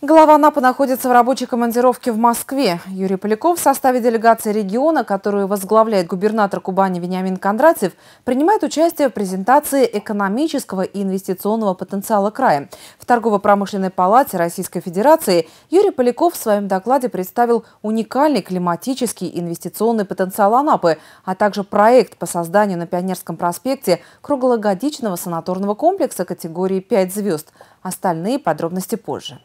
Глава НАПа находится в рабочей командировке в Москве. Юрий Поляков в составе делегации региона, которую возглавляет губернатор Кубани Вениамин Кондратьев, принимает участие в презентации экономического и инвестиционного потенциала края. В торгово-промышленной палате Российской Федерации Юрий Поляков в своем докладе представил уникальный климатический инвестиционный потенциал Анапы, а также проект по созданию на Пионерском проспекте круглогодичного санаторного комплекса категории 5 звезд. Остальные подробности позже.